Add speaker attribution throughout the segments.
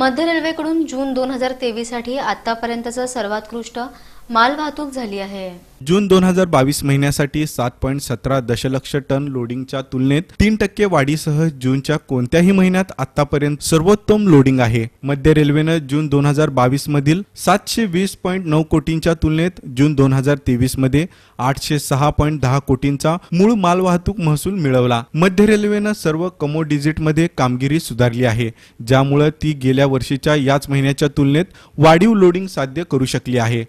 Speaker 1: मध्य रेल्वेकडून जून दोन हजार साठी आतापर्यंतचा सर्वोत्कृष्ट मालवाहतूक झाली आहे
Speaker 2: जून दोन हजार बावीस महिन्यासाठी सात पॉईंट सतरा दशलक्ष टन लोडिंगच्या तुलनेत तीन टक्के वाढीसह जूनच्या कोणत्याही महिन्यात आतापर्यंत सर्वोत्तम लोडिंग आहे मध्य रेल्वेनं जून दोन हजार बावीस मधील सातशे वीस पॉईंट नऊ कोटींच्या तुलनेत जून दोन हजार तेवीस मध्ये आठशे सहा पॉईंट दहा कोटींचा मूळ मालवाहतूक महसूल मिळवला मध्य रेल्वेनं सर्व कमो डिजिटमध्ये कामगिरी सुधारली आहे ज्यामुळे ती गेल्या वर्षीच्या याच महिन्याच्या तुलनेत वाढीव लोडिंग साध्य करू शकली आहे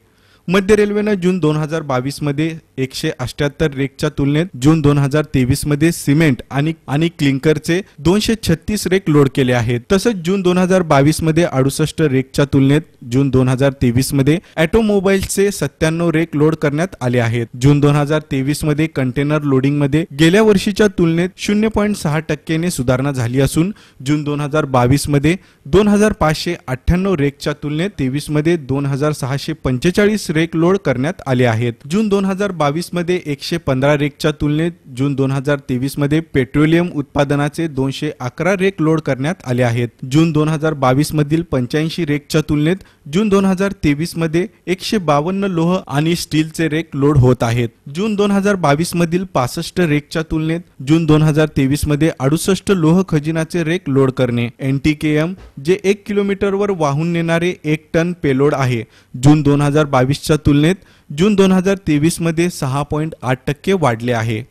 Speaker 2: मध्य रेल्वेनं जून दोन हजार बावीसमध्ये एकशे अठ्याहत्तर रेकच्या तुलनेत जून दोन हजार तेवीस मध्ये सिमेंट आणि आणि क्लिंकरचे दोनशे छत्तीस रेक लोड केले आहेत तसंच जून दोन हजार बावीस मध्ये अडुसष्ट रेकच्या तुलनेत जून दोन हजार तेवीस मध्ये सत्त्याण्णव रेक लोड करण्यात आले आहेत जून दोन हजार तेवीस मध्ये कंटेनर लोडिंग मध्ये गेल्या वर्षीच्या तुलनेत शून्य पॉईंट सहा टक्केने सुधारणा झाली असून जून दोन हजार बावीस मध्ये दोन हजार पाचशे अठ्ठ्याण्णव रेकच्या तुलनेत तेवीस मध्ये दोन हजार सहाशे पंचेचाळीस रेक लोड करण्यात आले आहेत जून दोन हजार बावीस बावीसमध्ये एकशे पंधरा रेकच्या तुलनेत जून दोन हजार तेवीसमध्ये पेट्रोलियम उत्पादनाचे दोनशे अकरा रेक लोड करण्यात आले आहेत जून दोन हजार बावीसमधील पंच्याऐंशी रेकच्या तुलनेत जून दोन हजार तेवीसमध्ये एकशे बावन्न लोह आणि स्टीलचे रेक लोड होत आहेत जून दोन हजार बावीसमधील पासष्ट रेकच्या तुलनेत जून दोन हजार तेवीसमध्ये अडुसष्ट लोह खजिनाचे रेक लोड करणे N T K M J एक किलोमीटरवर वाहून नेणारे एक टन पेलोड आहे जून दोन हजार बावीसच्या तुलनेत जून दोन हजार तेवीसमध्ये सहा पॉईंट आठ टक्के वाढले आहे